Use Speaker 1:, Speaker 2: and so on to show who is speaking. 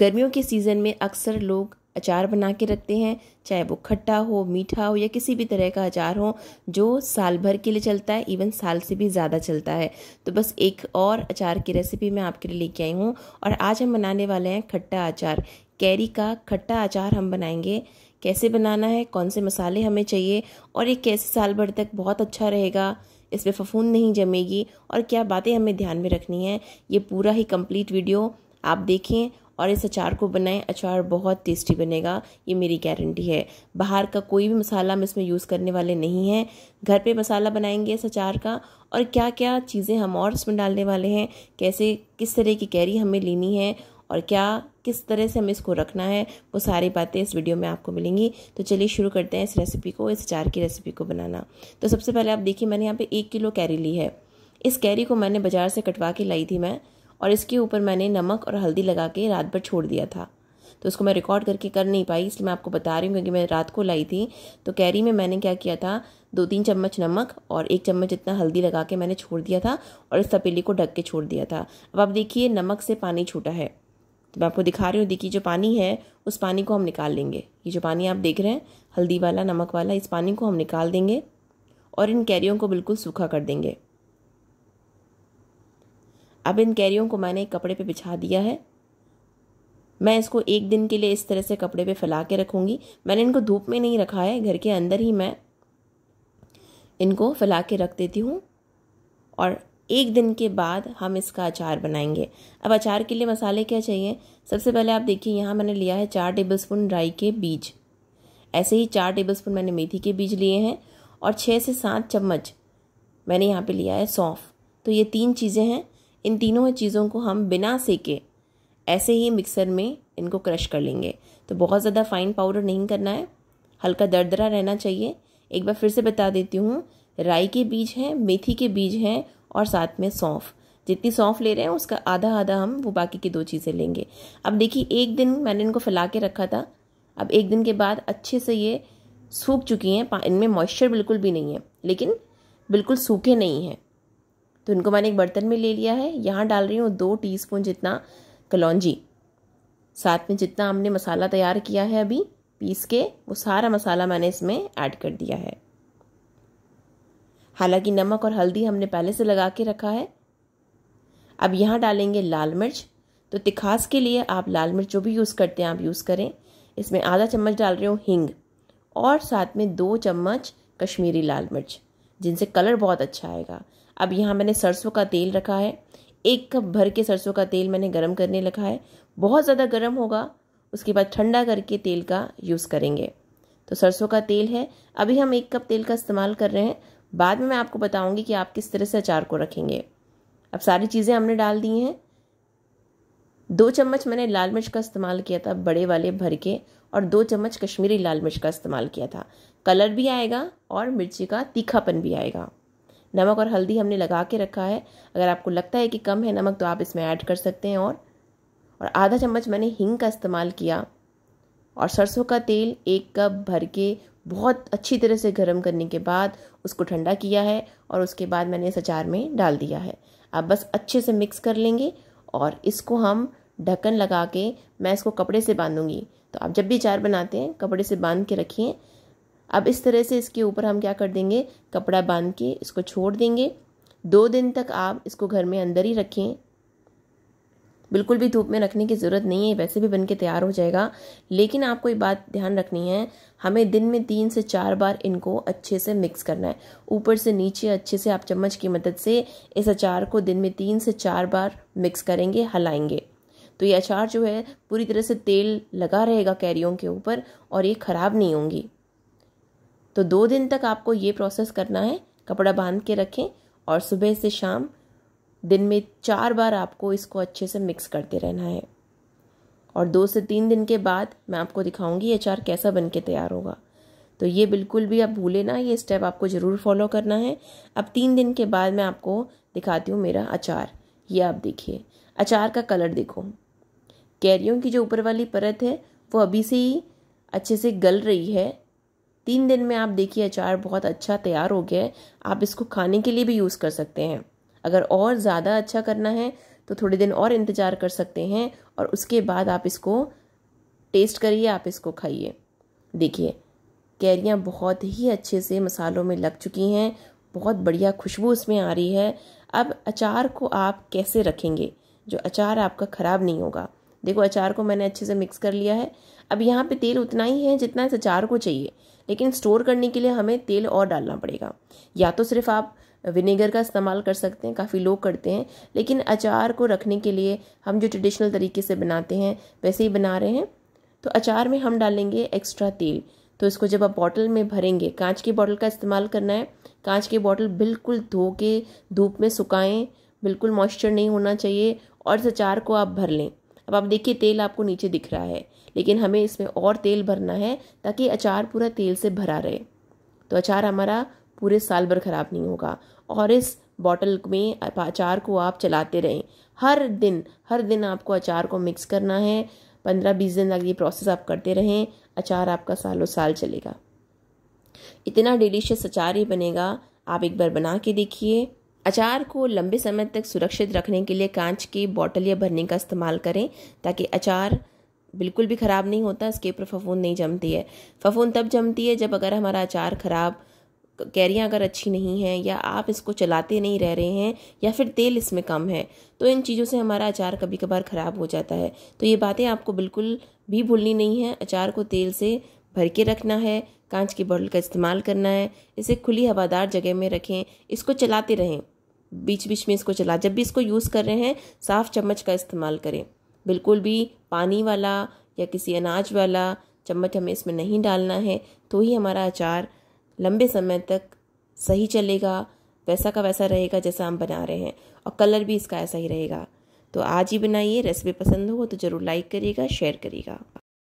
Speaker 1: गर्मियों के सीज़न में अक्सर लोग अचार बना के रखते हैं चाहे वो खट्टा हो मीठा हो या किसी भी तरह का अचार हो जो साल भर के लिए चलता है इवन साल से भी ज़्यादा चलता है तो बस एक और अचार की रेसिपी मैं आपके लिए लेके आई हूँ और आज हम बनाने वाले हैं खट्टा अचार कैरी का खट्टा अचार हम बनाएंगे कैसे बनाना है कौन से मसाले हमें चाहिए और ये कैसे साल भर तक बहुत अच्छा रहेगा इस पर नहीं जमेगी और क्या बातें हमें ध्यान में रखनी है ये पूरा ही कंप्लीट वीडियो आप देखें और इस अचार को बनाएं अचार बहुत टेस्टी बनेगा ये मेरी गारंटी है बाहर का कोई भी मसाला हम इसमें यूज़ करने वाले नहीं हैं घर पे मसाला बनाएंगे इस अचार का और क्या क्या चीज़ें हम और इसमें डालने वाले हैं कैसे किस तरह की कैरी हमें लेनी है और क्या किस तरह से हमें इसको रखना है वो सारी बातें इस वीडियो में आपको मिलेंगी तो चलिए शुरू करते हैं इस रेसिपी को इस अचार की रेसिपी को बनाना तो सबसे पहले आप देखिए मैंने यहाँ पे एक किलो कैरी ली है इस कैरी को मैंने बाज़ार से कटवा के लाई थी मैं और इसके ऊपर मैंने नमक और हल्दी लगा के रात भर छोड़ दिया था तो उसको मैं रिकॉर्ड करके कर नहीं पाई इसलिए मैं आपको बता रही हूँ क्योंकि मैं रात को लाई थी तो कैरी में मैंने क्या किया था दो तीन चम्मच नमक और एक चम्मच इतना हल्दी लगा के मैंने छोड़ दिया था और इस तपेली को ढक के छोड़ दिया था अब आप देखिए नमक से पानी छूटा है तो मैं आपको दिखा रही हूँ देखिए जो पानी है उस पानी को हम निकाल लेंगे ये जो पानी आप देख रहे हैं हल्दी वाला नमक वाला इस पानी को हम निकाल देंगे और इन कैरियों को बिल्कुल सूखा कर देंगे अब इन कैरियों को मैंने एक कपड़े पे बिछा दिया है मैं इसको एक दिन के लिए इस तरह से कपड़े पे फैला के रखूँगी मैंने इनको धूप में नहीं रखा है घर के अंदर ही मैं इनको फैला के रख देती हूँ और एक दिन के बाद हम इसका अचार बनाएंगे अब अचार के लिए मसाले क्या चाहिए सबसे पहले आप देखिए यहाँ मैंने लिया है चार टेबलस्पून राई के बीज ऐसे ही चार टेबलस्पून मैंने मेथी के बीज लिए हैं और छः से सात चम्मच मैंने यहाँ पे लिया है सौंफ तो ये तीन चीज़ें हैं इन तीनों चीज़ों को हम बिना सेके ऐसे ही मिक्सर में इनको क्रश कर लेंगे तो बहुत ज़्यादा फाइन पाउडर नहीं करना है हल्का दरदरा रहना चाहिए एक बार फिर से बता देती हूँ राई के बीज हैं मेथी के बीज हैं और साथ में सौंफ जितनी सौंफ ले रहे हैं उसका आधा आधा हम वो बाकी की दो चीज़ें लेंगे अब देखिए एक दिन मैंने इनको फैला के रखा था अब एक दिन के बाद अच्छे से ये सूख चुकी हैं इनमें मॉइस्चर बिल्कुल भी नहीं है लेकिन बिल्कुल सूखे नहीं हैं तो इनको मैंने एक बर्तन में ले लिया है यहाँ डाल रही हूँ दो टीस्पून जितना कलौजी साथ में जितना हमने मसाला तैयार किया है अभी पीस के वो सारा मसाला मैंने इसमें ऐड कर दिया है हालांकि नमक और हल्दी हमने पहले से लगा के रखा है अब यहाँ डालेंगे लाल मिर्च तो तिखास के लिए आप लाल मिर्च जो भी यूज़ करते हैं आप यूज़ करें इसमें आधा चम्मच डाल रही हूँ हींग और साथ में दो चम्मच कश्मीरी लाल मिर्च जिनसे कलर बहुत अच्छा आएगा अब यहाँ मैंने सरसों का तेल रखा है एक कप भर के सरसों का तेल मैंने गर्म करने रखा है बहुत ज़्यादा गर्म होगा उसके बाद ठंडा करके तेल का यूज़ करेंगे तो सरसों का तेल है अभी हम एक कप तेल का इस्तेमाल कर रहे हैं बाद में मैं आपको बताऊंगी कि आप किस तरह से अचार को रखेंगे अब सारी चीज़ें हमने डाल दी हैं दो चम्मच मैंने लाल मिर्च का इस्तेमाल किया था बड़े वाले भर के और दो चम्मच कश्मीरी लाल मिर्च का इस्तेमाल किया था कलर भी आएगा और मिर्ची का तीखापन भी आएगा नमक और हल्दी हमने लगा के रखा है अगर आपको लगता है कि कम है नमक तो आप इसमें ऐड कर सकते हैं और और आधा चम्मच मैंने हींग का इस्तेमाल किया और सरसों का तेल एक कप भर के बहुत अच्छी तरह से गर्म करने के बाद उसको ठंडा किया है और उसके बाद मैंने इस अचार में डाल दिया है आप बस अच्छे से मिक्स कर लेंगे और इसको हम ढक्कन लगा के मैं इसको कपड़े से बांधूँगी तो आप जब भी अचार बनाते हैं कपड़े से बांध के रखिए अब इस तरह से इसके ऊपर हम क्या कर देंगे कपड़ा बांध के इसको छोड़ देंगे दो दिन तक आप इसको घर में अंदर ही रखें बिल्कुल भी धूप में रखने की ज़रूरत नहीं है वैसे भी बन के तैयार हो जाएगा लेकिन आपको एक बात ध्यान रखनी है हमें दिन में तीन से चार बार इनको अच्छे से मिक्स करना है ऊपर से नीचे अच्छे से आप चम्मच की मदद से इस अचार को दिन में तीन से चार बार मिक्स करेंगे हलाएंगे तो ये अचार जो है पूरी तरह से तेल लगा रहेगा कैरियों के ऊपर और ये ख़राब नहीं होंगी तो दो दिन तक आपको ये प्रोसेस करना है कपड़ा बांध के रखें और सुबह से शाम दिन में चार बार आपको इसको अच्छे से मिक्स करते रहना है और दो से तीन दिन के बाद मैं आपको दिखाऊंगी ये चार कैसा बन के तैयार होगा तो ये बिल्कुल भी आप भूले ना ये स्टेप आपको ज़रूर फॉलो करना है अब तीन दिन के बाद मैं आपको दिखाती हूँ मेरा अचार ये आप देखिए अचार का कलर देखो कैरियों की जो ऊपर वाली परत है वो अभी से ही अच्छे से गल रही है तीन दिन में आप देखिए अचार बहुत अच्छा तैयार हो गया है आप इसको खाने के लिए भी यूज़ कर सकते हैं अगर और ज़्यादा अच्छा करना है तो थोड़े दिन और इंतज़ार कर सकते हैं और उसके बाद आप इसको टेस्ट करिए आप इसको खाइए देखिए कैरियाँ बहुत ही अच्छे से मसालों में लग चुकी हैं बहुत बढ़िया खुशबू उसमें आ रही है अब अचार को आप कैसे रखेंगे जो अचार आपका ख़राब नहीं होगा देखो अचार को मैंने अच्छे से मिक्स कर लिया है अब यहाँ पे तेल उतना ही है जितना इस अचार को चाहिए लेकिन स्टोर करने के लिए हमें तेल और डालना पड़ेगा या तो सिर्फ आप विनेगर का इस्तेमाल कर सकते हैं काफ़ी लोग करते हैं लेकिन अचार को रखने के लिए हम जो ट्रेडिशनल तरीके से बनाते हैं वैसे ही बना रहे हैं तो अचार में हम डालेंगे एक्स्ट्रा तेल तो इसको जब आप बॉटल में भरेंगे कांच की बॉटल का इस्तेमाल करना है कांच की बॉटल बिल्कुल धो के धूप में सुखाएं बिल्कुल मॉइस्चर नहीं होना चाहिए और इस अचार को आप भर लें अब आप देखिए तेल आपको नीचे दिख रहा है लेकिन हमें इसमें और तेल भरना है ताकि अचार पूरा तेल से भरा रहे तो अचार हमारा पूरे साल भर ख़राब नहीं होगा और इस बॉटल में अचार को आप चलाते रहें हर दिन हर दिन आपको अचार को मिक्स करना है पंद्रह बीस दिन तक ये प्रोसेस आप करते रहें अचार आपका सालों साल चलेगा इतना डिलीशियस अचार ही बनेगा आप एक बार बना के देखिए अचार को लंबे समय तक सुरक्षित रखने के लिए कांच की बॉटल या भरने का इस्तेमाल करें ताकि अचार बिल्कुल भी ख़राब नहीं होता इसके ऊपर फफूंद नहीं जमती है फफूंद तब जमती है जब अगर हमारा अचार ख़राब कैरियाँ अगर अच्छी नहीं हैं या आप इसको चलाते नहीं रह रहे हैं या फिर तेल इसमें कम है तो इन चीज़ों से हमारा अचार कभी कभार ख़राब हो जाता है तो ये बातें आपको बिल्कुल भी भूलनी नहीं है अचार को तेल से भर के रखना है कांच की बॉटल का इस्तेमाल करना है इसे खुली हवादार जगह में रखें इसको चलाते रहें बीच बीच में इसको चला जब भी इसको यूज़ कर रहे हैं साफ़ चम्मच का इस्तेमाल करें बिल्कुल भी पानी वाला या किसी अनाज वाला चम्मच हमें इसमें नहीं डालना है तो ही हमारा अचार लंबे समय तक सही चलेगा वैसा का वैसा रहेगा जैसा हम बना रहे हैं और कलर भी इसका ऐसा ही रहेगा तो आज ही बनाइए रेसिपी पसंद हो तो ज़रूर लाइक करिएगा शेयर करिएगा